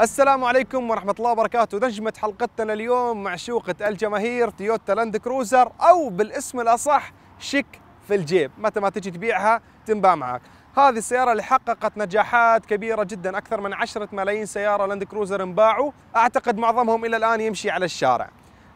السلام عليكم ورحمة الله وبركاته نجمة حلقتنا اليوم معشوقة الجماهير تويوتا لاند كروزر أو بالاسم الأصح شيك في الجيب متى ما تجي تبيعها تنباع معك هذه السيارة اللي حققت نجاحات كبيرة جدا أكثر من عشرة ملايين سيارة لاند كروزر انباعوا أعتقد معظمهم إلى الآن يمشي على الشارع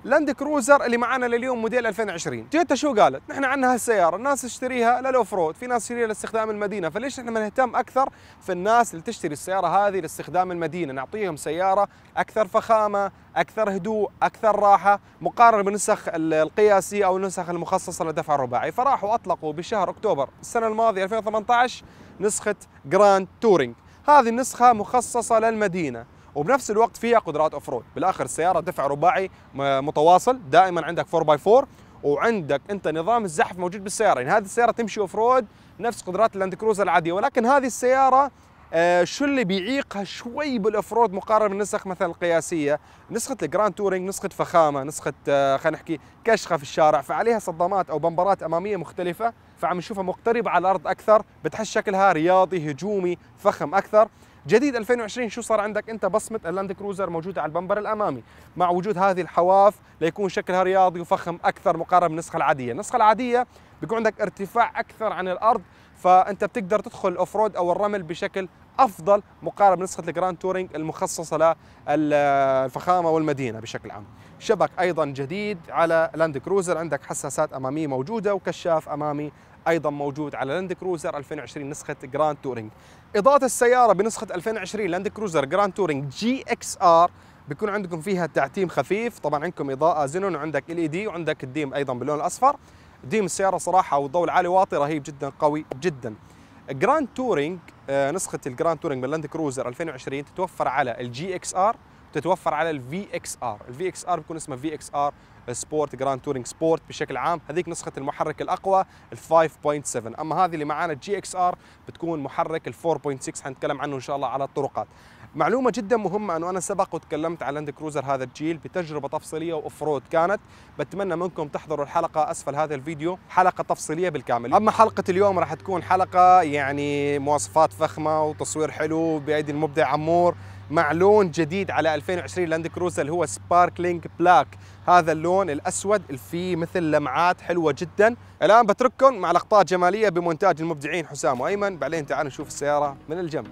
لاند كروزر اللي معانا لليوم موديل 2020 تويوتا شو قالت نحن عندنا هالسياره الناس تشتريها للاوف رود في ناس تشتريها لاستخدام المدينه فليش نحن ما نهتم اكثر في الناس اللي تشتري السياره هذه لاستخدام المدينه نعطيهم سياره اكثر فخامه اكثر هدوء اكثر راحه مقارنه بالنسخ القياسيه او النسخ المخصصه للدفع الرباعي فراحوا اطلقوا بشهر اكتوبر السنه الماضيه 2018 نسخه جراند تورينج هذه النسخه مخصصه للمدينه وبنفس الوقت فيها قدرات اوف رود بالاخر السياره دفع رباعي متواصل دائما عندك 4 x 4 وعندك انت نظام الزحف موجود بالسياره يعني هذه السياره تمشي اوف رود نفس قدرات اللاند كروزر العاديه ولكن هذه السياره آه، شو اللي بيعيقها شوي بالافرود مقارنه بالنسخ مثلا القياسيه نسخه الجراند تورينج نسخه فخامه نسخه آه، خلينا نحكي كشخه في الشارع فعليها صدامات او بمبرات اماميه مختلفه فعم نشوفها مقتربه على الارض اكثر بتحس شكلها رياضي هجومي فخم اكثر جديد 2020 شو صار عندك انت بصمه اللاند كروزر موجوده على البمبر الامامي مع وجود هذه الحواف ليكون شكلها رياضي وفخم اكثر مقارنه بالنسخه العاديه النسخه العاديه بيكون عندك ارتفاع اكثر عن الارض فانت بتقدر تدخل الاوف رود او الرمل بشكل افضل مقارنه بنسخه الجراند تورينج المخصصه للفخامه والمدينه بشكل عام شبك ايضا جديد على لاند كروزر عندك حساسات اماميه موجوده وكشاف امامي ايضا موجود على لاند كروزر 2020 نسخه جراند تورينج اضاءه السياره بنسخه 2020 لاند كروزر جراند تورينج جي اكس ار بيكون عندكم فيها تعتيم خفيف طبعا عندكم اضاءه زينون وعندك ال اي دي وعندك الديم ايضا باللون الاصفر ديم السياره صراحه والضوء العالي واطي رهيب جدا قوي جدا جراند تورينج آه، نسخه الجراند تورينج من لاند كروزر 2020 تتوفر على الجي اكس ار بتتوفر على الفي اكس ار الفي اكس ار بيكون اسمه في اكس ار سبورت جراند تورنج سبورت بشكل عام هذيك نسخه المحرك الاقوى ال 5.7 اما هذه اللي معانا الجي اكس ار بتكون محرك ال 4.6 حنتكلم عنه ان شاء الله على الطرقات معلومه جدا مهمه انه انا سبق وتكلمت عن لاند كروزر هذا الجيل بتجربه تفصيليه واوف رود كانت بتمنى منكم تحضروا الحلقه اسفل هذا الفيديو حلقه تفصيليه بالكامل اما حلقه اليوم راح تكون حلقه يعني مواصفات فخمه وتصوير حلو بايدي المبدع عمور مع لون جديد على 2020 لاند كروزر اللي هو سباركلينج بلاك هذا اللون الاسود اللي فيه مثل لمعات حلوه جدا الان بترككم مع لقطات جماليه بمونتاج المبدعين حسام وايمن بعدين تعالوا نشوف السياره من الجنب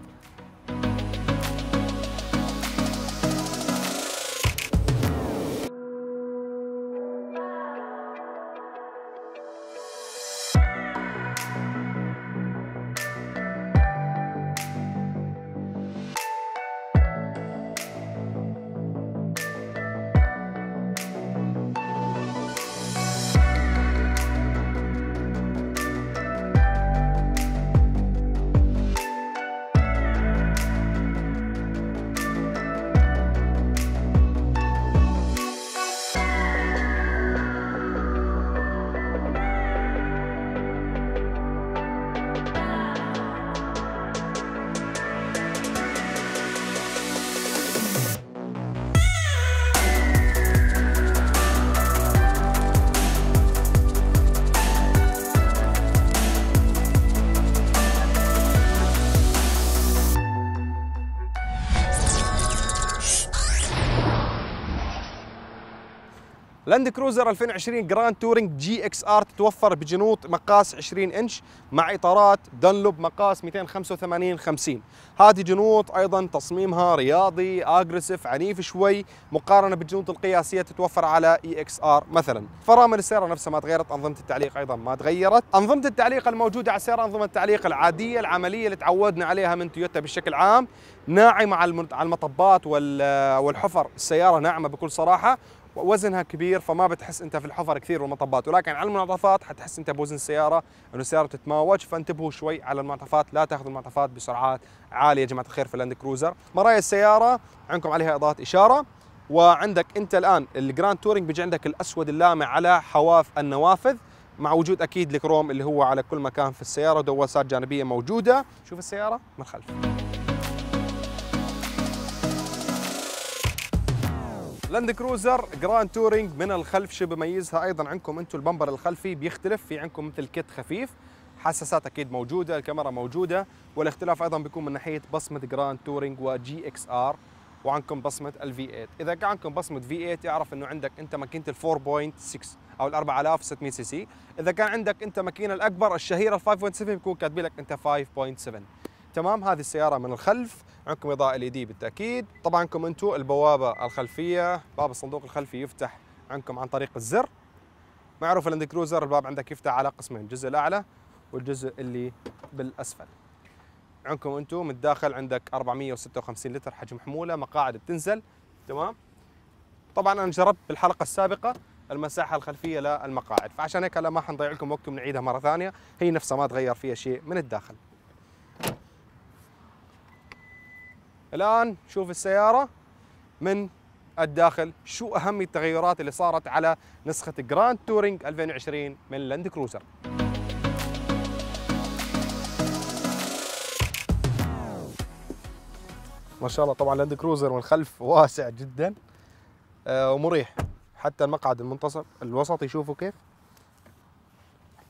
لاند كروزر 2020 جراند تورنج جي اكس ار تتوفر بجنوط مقاس 20 انش مع اطارات دنلوب مقاس 285 50 هذه جنوط ايضا تصميمها رياضي اجريسيف عنيف شوي مقارنه بالجنوط القياسيه تتوفر على اي اكس ار مثلا فرامل السياره نفسها ما تغيرت انظمه التعليق ايضا ما تغيرت انظمه التعليق الموجوده على السياره انظمه التعليق العاديه العمليه اللي تعودنا عليها من تويوتا بشكل عام ناعمه على المطبات والحفر السياره ناعمه بكل صراحه وزنها كبير فما بتحس انت في الحفر كثير والمطبات ولكن على المنعطفات حتحس انت بوزن السياره انه السياره بتتماوج فانتبهوا شوي على المنعطفات لا تاخذوا المنعطفات بسرعات عاليه يا جماعه الخير في اللاند كروزر مرايا السياره عندكم عليها اضاءات اشاره وعندك انت الان الجراند تورنج بيجي عندك الاسود اللامع على حواف النوافذ مع وجود اكيد الكروم اللي هو على كل مكان في السياره ودواسات جانبيه موجوده شوف السياره من خلف لاند كروزر جراند تورينج من الخلف شو بميزها ايضا عندكم انتم البمبر الخلفي بيختلف في عندكم مثل كيت خفيف حساسات اكيد موجوده الكاميرا موجوده والاختلاف ايضا بيكون من ناحيه بصمه جراند تورينج وجي اكس ار وعندكم بصمه الفي 8 اذا كان عندكم بصمه في 8 اعرف انه عندك انت ماكينه ال4.6 او ال 4600 سي سي اذا كان عندك انت ماكينه الاكبر الشهيره ال 5.7 بيكون كاتبين لك انت 5.7 تمام هذه السياره من الخلف عندكم اضاءه ال دي بالتاكيد طبعا عندكم انتم البوابه الخلفيه باب الصندوق الخلفي يفتح عندكم عن طريق الزر معروف اللاند كروزر الباب عندك يفتح على قسمين الجزء الاعلى والجزء اللي بالاسفل عندكم انتم من الداخل عندك 456 لتر حجم حموله مقاعد بتنزل تمام طبعا انا جربت بالحلقه السابقه المساحه الخلفيه للمقاعد فعشان هيك هلا ما حنضيع لكم وقت ونعيدها مره ثانيه هي نفسها ما تغير فيها شيء من الداخل الآن شوف السيارة من الداخل شو أهم التغيرات اللي صارت على نسخة جراند تورينج 2020 من لاند كروزر ما شاء الله طبعا لاند كروزر من الخلف واسع جدا آه، ومريح حتى المقعد المنتصف الوسط يشوفوا كيف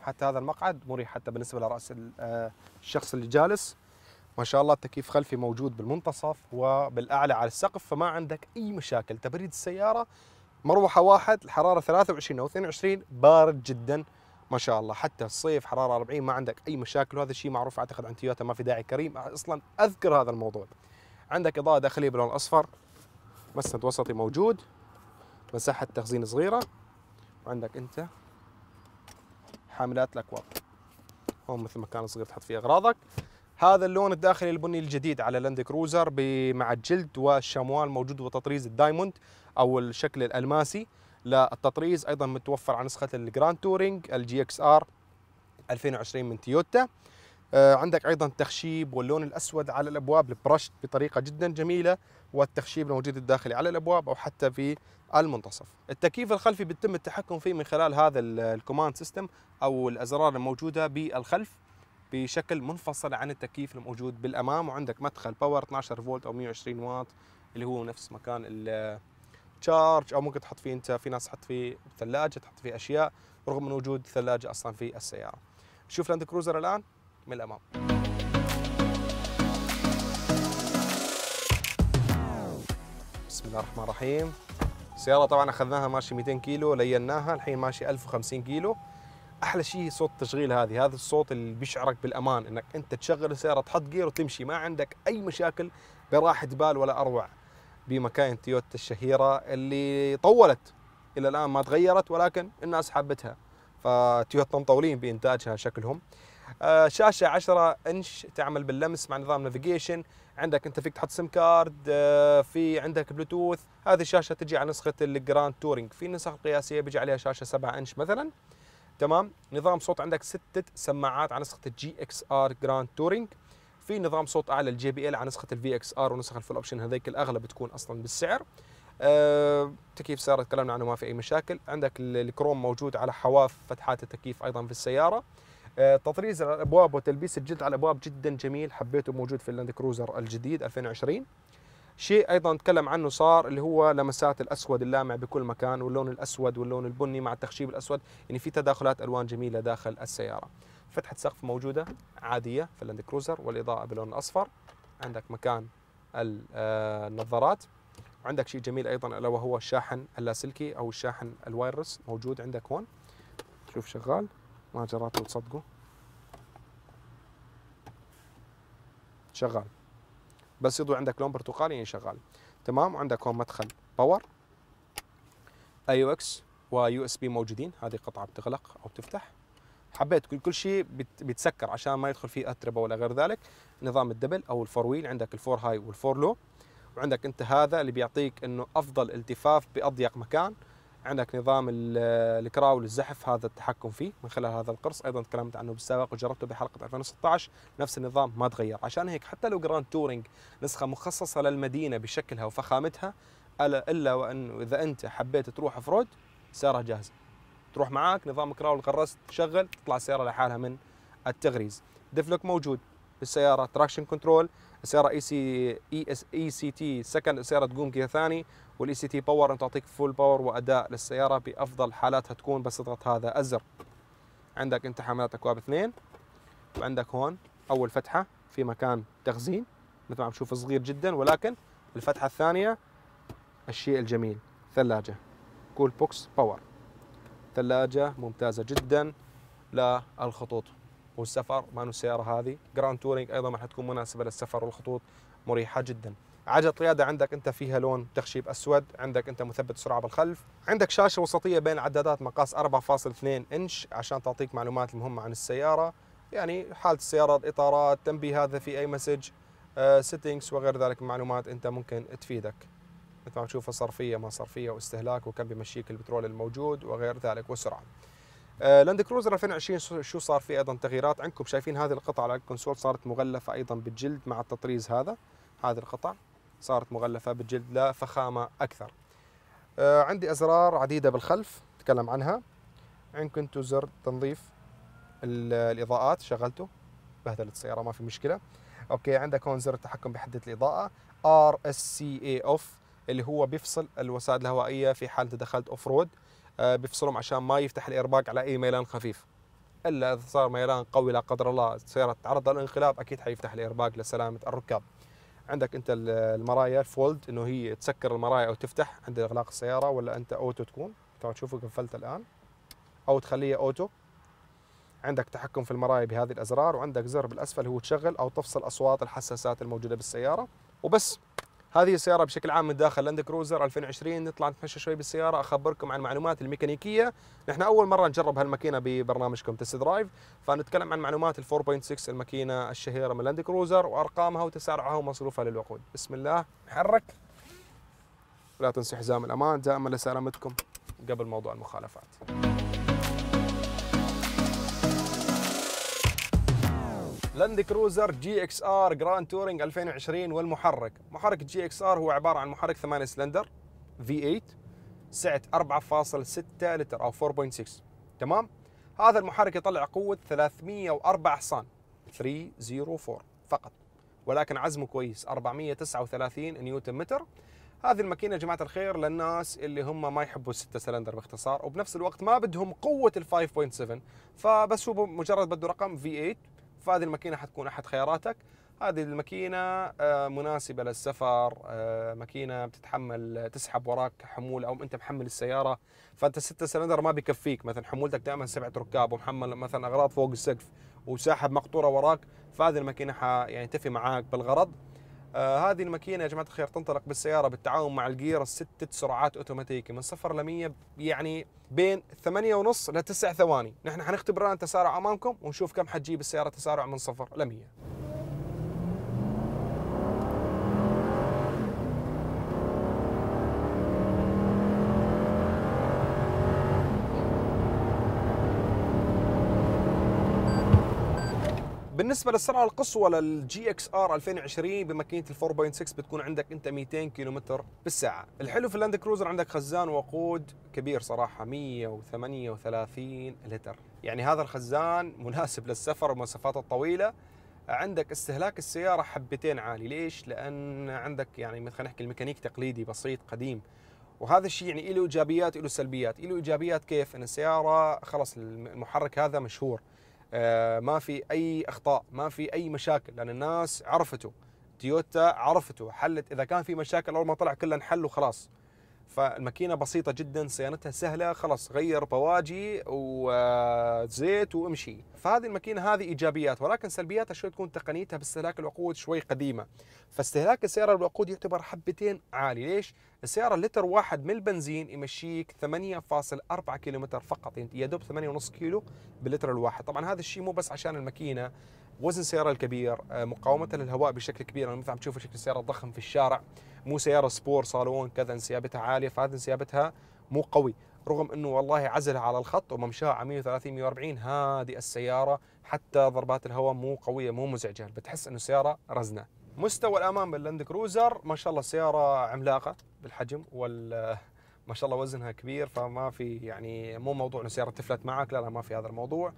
حتى هذا المقعد مريح حتى بالنسبه لراس آه، الشخص اللي جالس ما شاء الله التكييف خلفي موجود بالمنتصف وبالاعلى على السقف فما عندك اي مشاكل تبريد السياره مروحه واحد الحراره 23 او 22 بارد جدا ما شاء الله حتى الصيف حراره 40 ما عندك اي مشاكل وهذا الشيء معروف اعتقد عن تويوتا ما في داعي كريم اصلا اذكر هذا الموضوع عندك اضاءه داخليه باللون الاصفر مسند وسطي موجود مساحه تخزين صغيره وعندك انت حاملات الاكواب هون مثل مكان صغير تحط فيه اغراضك هذا اللون الداخلي البني الجديد على لاند كروزر مع الجلد والشموال موجود وتطريز الدايموند او الشكل الالماسي للتطريز ايضا متوفر على نسخه الجراند تورينج الجي اكس ار 2020 من تويوتا آه، عندك ايضا تخشيب واللون الاسود على الابواب البرشت بطريقه جدا جميله والتخشيب الموجود الداخلي على الابواب او حتى في المنتصف. التكييف الخلفي بيتم التحكم فيه من خلال هذا الكوماند سيستم او الازرار الموجوده بالخلف بشكل منفصل عن التكييف الموجود بالامام وعندك مدخل باور 12 فولت او 120 واط اللي هو نفس مكان التشارج او ممكن تحط فيه انت في ناس تحط فيه ثلاجه تحط فيه اشياء رغم من وجود ثلاجه اصلا في السياره شوف لاند كروزر الان من الامام بسم الله الرحمن الرحيم السياره طبعا اخذناها ماشي 200 كيلو ليناها الحين ماشي 1050 كيلو احلى شيء صوت التشغيل هذه هذا الصوت اللي بيشعرك بالامان انك انت تشغل السياره تحط جير وتمشي ما عندك اي مشاكل براحه بال ولا اروع بمكاين تويوتا الشهيره اللي طولت الى الان ما تغيرت ولكن الناس حبتها فتويوتا مطولين بانتاجها شكلهم آه، شاشه 10 انش تعمل باللمس مع نظام نافيجيشن عندك انت فيك تحط سم كارد آه، في عندك بلوتوث هذه الشاشه تجي على نسخه الجراند تورينج في نسخ قياسيه بيجي عليها شاشه 7 انش مثلا تمام نظام صوت عندك ستة سماعات على نسخة الجي اكس ار جراند تورينج في نظام صوت اعلى الجي بي ال على نسخة الفي اكس ار ونسخ الفول اوبشن هذيك الاغلب بتكون اصلا بالسعر أه تكييف سيارة تكلمنا عنه ما في اي مشاكل عندك الكروم موجود على حواف فتحات التكييف ايضا في السيارة أه تطريز الابواب وتلبيس الجلد على الابواب جدا جميل حبيته موجود في اللاند كروزر الجديد 2020 شيء ايضا تكلم عنه صار اللي هو لمسات الاسود اللامع بكل مكان واللون الاسود واللون البني مع التخشيب الاسود يعني في تداخلات الوان جميله داخل السياره فتحه سقف موجوده عاديه في اللاند كروزر والاضاءه باللون الاصفر عندك مكان آه، النظارات وعندك شيء جميل ايضا الا وهو الشاحن اللاسلكي او الشاحن الوايرلس موجود عندك هون شوف شغال ما جربته تصدقوا شغال بس يضوي عندك لون برتقالي يعني شغال تمام وعندك هون مدخل باور اي او اكس ويو اس بي موجودين هذه قطعه بتغلق او بتفتح حبيت كل كل شيء بيتسكر عشان ما يدخل فيه اتربه ولا غير ذلك نظام الدبل او الفور ويل عندك الفور هاي والفور لو وعندك انت هذا اللي بيعطيك انه افضل التفاف باضيق مكان عندك نظام الكراول الزحف هذا التحكم فيه من خلال هذا القرص ايضا تكلمت عنه بالسابق وجربته بحلقه 2016 نفس النظام ما تغير عشان هيك حتى لو جراند تورينج نسخه مخصصه للمدينه بشكلها وفخامتها الا وان اذا انت حبيت تروح اوف سياره جاهزه تروح معاك نظام كراول غرست تشغل تطلع السياره لحالها من التغريز ديفلوك موجود بالسياره تراكشن كنترول السياره اي e سي اي e اس اي e سي تي سكند السياره تقوم كذا ثاني والاي سي تي باور انت تعطيك فول باور واداء للسياره بافضل حالاتها تكون بس تضغط هذا الزر عندك انت حاملات اكواب اثنين وعندك هون اول فتحه في مكان تخزين مثل ما عم تشوف صغير جدا ولكن الفتحه الثانيه الشيء الجميل ثلاجه كول بوكس باور ثلاجه ممتازه جدا للخطوط والسفر مانو السياره هذه جراند تورينج ايضا راح تكون مناسبه للسفر والخطوط مريحه جدا عجله القياده عندك انت فيها لون تخشيب اسود عندك انت مثبت سرعه بالخلف عندك شاشه وسطيه بين العدادات مقاس 4.2 انش عشان تعطيك معلومات مهمه عن السياره يعني حاله السياره الاطارات تنبيه هذا في اي مسج سيتنجز آه، uh, وغير ذلك من معلومات انت ممكن تفيدك مثل ما تشوف صرفيه ما صرفيه واستهلاك وكم بيمشيك البترول الموجود وغير ذلك والسرعه آه، لاند كروزر 2020 شو صار فيه ايضا تغييرات عندكم شايفين هذه القطعه على الكونسول صارت مغلفه ايضا بالجلد مع التطريز هذا هذه القطع صارت مغلفه بالجلد لفخامه اكثر آه، عندي ازرار عديده بالخلف تكلم عنها عندكم انتم زر تنظيف الاضاءات شغلته بهدلت السياره ما في مشكله اوكي عندك هون زر التحكم بحده الاضاءه ار اس سي اي اوف اللي هو بيفصل الوسائد الهوائيه في حال تدخلت اوف رود آه، بيفصلهم عشان ما يفتح الايرباك على اي ميلان خفيف الا اذا صار ميلان قوي لا قدر الله السياره تتعرض للانقلاب اكيد حيفتح الايرباك لسلامه الركاب عندك انت المرايا فولد انه هي تسكر المرايا او تفتح عند اغلاق السياره ولا انت اوتو تكون تو تشوفه قفلت الان او تخليه اوتو عندك تحكم في المرايا بهذه الازرار وعندك زر بالاسفل هو تشغل او تفصل اصوات الحساسات الموجوده بالسياره وبس هذه السياره بشكل عام من داخل لاند كروزر 2020 نطلع نتمشى شوي بالسياره اخبركم عن معلومات الميكانيكيه نحن اول مره نجرب هالماكينه ببرنامجكم تست درايف فنتكلم عن معلومات ال 4.6 الماكينه الشهيره من لاند كروزر وارقامها وتسارعها ومصروفها للوقود بسم الله نحرك ولا تنسوا حزام الامان دائما لسلامتكم قبل موضوع المخالفات لاند كروزر جي اكس ار جراند تورينج 2020 والمحرك محرك جي اكس ار هو عباره عن محرك 8 سلندر في 8 سعه 4.6 لتر او 4.6 تمام هذا المحرك يطلع قوه 304 حصان 304 فقط ولكن عزمه كويس 439 نيوتن متر هذه الماكينه يا جماعه الخير للناس اللي هم ما يحبوا الستة سلندر باختصار وبنفس الوقت ما بدهم قوه ال 5.7 فبس هو مجرد بده رقم في 8 فهذه الماكينه حتكون احد خياراتك هذه الماكينه آه، مناسبه للسفر آه، ماكينه بتتحمل آه، تسحب وراك حمول او انت محمل السياره فانت ستة سلندر ما بيكفيك مثلا حمولتك دائما سبعه ركاب ومحمل مثلا اغراض فوق السقف وساحب مقطوره وراك فهذه الماكينه يعني تفي معاك بالغرض آه هذه الماكينه يا جماعه الخير تنطلق بالسياره بالتعاون مع الجير الستة سرعات اوتوماتيكي من صفر ل 100 يعني بين ونص ل 9 ثواني، نحن حنختبر الان تسارع امامكم ونشوف كم حتجيب السياره تسارع من صفر ل 100. بالنسبه للسرعه القصوى للجي اكس ار 2020 بماكينه ال 4.6 بتكون عندك انت 200 كيلومتر بالساعه الحلو في اللاند كروزر عندك خزان وقود كبير صراحه 138 لتر يعني هذا الخزان مناسب للسفر والمسافات الطويله عندك استهلاك السياره حبتين عالي ليش لان عندك يعني مثلا نحكي الميكانيك تقليدي بسيط قديم وهذا الشيء يعني له ايجابيات له سلبيات له ايجابيات كيف ان السياره خلاص المحرك هذا مشهور آه، ما في اي اخطاء ما في اي مشاكل لان الناس عرفته تويوتا عرفته حلت اذا كان في مشاكل اول ما طلع كله انحل وخلاص فالماكينه بسيطه جدا صيانتها سهله خلاص غير بواجي وزيت وامشي فهذه الماكينه هذه ايجابيات ولكن سلبياتها شوي تكون تقنيتها باستهلاك الوقود شوي قديمه فاستهلاك السياره الوقود يعتبر حبتين عالي ليش السياره لتر واحد من البنزين يمشيك 8.4 كيلومتر فقط يعني يا دوب 8.5 كيلو باللتر الواحد طبعا هذا الشيء مو بس عشان الماكينه وزن السياره الكبير آه، مقاومه للهواء بشكل كبير انا مثل عم تشوفوا شكل السياره الضخم في الشارع مو سياره سبور صالون كذا انسيابتها عاليه فهذا انسيابتها مو قوي رغم انه والله عزلها على الخط وممشاها على 130 140 هذه السياره حتى ضربات الهواء مو قويه مو مزعجه بتحس انه السياره رزنه مستوى الامام باللاند كروزر ما شاء الله السياره عملاقه بالحجم وال ما شاء الله وزنها كبير فما في يعني مو موضوع انه السياره تفلت معك لا لا ما في هذا الموضوع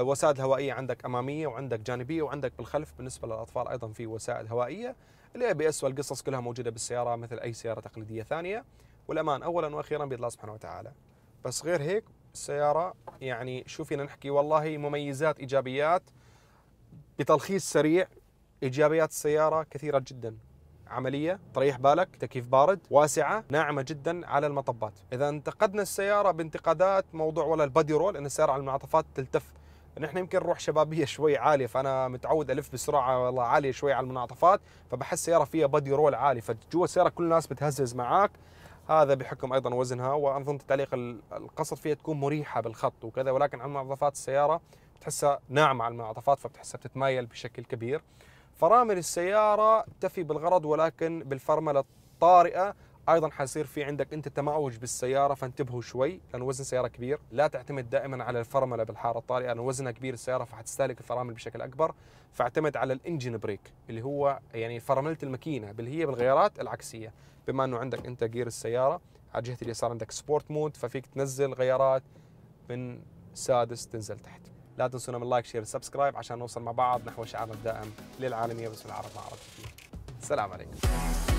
وسائل هوائيه عندك اماميه وعندك جانبيه وعندك بالخلف بالنسبه للاطفال ايضا في وسائل هوائيه الاي بي اس والقصص كلها موجوده بالسياره مثل اي سياره تقليديه ثانيه والامان اولا واخيرا بيد الله سبحانه وتعالى بس غير هيك السياره يعني شو فينا نحكي والله مميزات ايجابيات بتلخيص سريع ايجابيات السياره كثيره جدا عمليه تريح بالك تكييف بارد واسعه ناعمه جدا على المطبات اذا انتقدنا السياره بانتقادات موضوع ولا البادي رول ان السياره على المنعطفات تلتف نحن يمكن نروح شبابيه شوي عاليه فانا متعود الف بسرعه والله عاليه شوي على المنعطفات فبحس سياره فيها بادي رول عالي فجوا السياره كل الناس بتهزز معاك هذا بحكم ايضا وزنها وانظمه التعليق القصد فيها تكون مريحه بالخط وكذا ولكن على منعطفات السياره بتحسها ناعمه على المنعطفات فبتحسها بتتمايل بشكل كبير فرامل السياره تفي بالغرض ولكن بالفرمله الطارئه ايضا حيصير في عندك انت تماوج بالسياره فانتبهوا شوي لان وزن السياره كبير لا تعتمد دائما على الفرمله بالحاره الطارئه لان وزنها كبير السياره فحتستهلك الفرامل بشكل اكبر فاعتمد على الانجن بريك اللي هو يعني فرمله الماكينه اللي هي بالغيارات العكسيه بما انه عندك انت جير السياره على جهه اليسار عندك سبورت مود ففيك تنزل غيارات من سادس تنزل تحت لا تنسونا من لايك شير سبسكرايب عشان نوصل مع بعض نحو شعارنا الدائم للعالميه بس العرب مع عرب سلام عليكم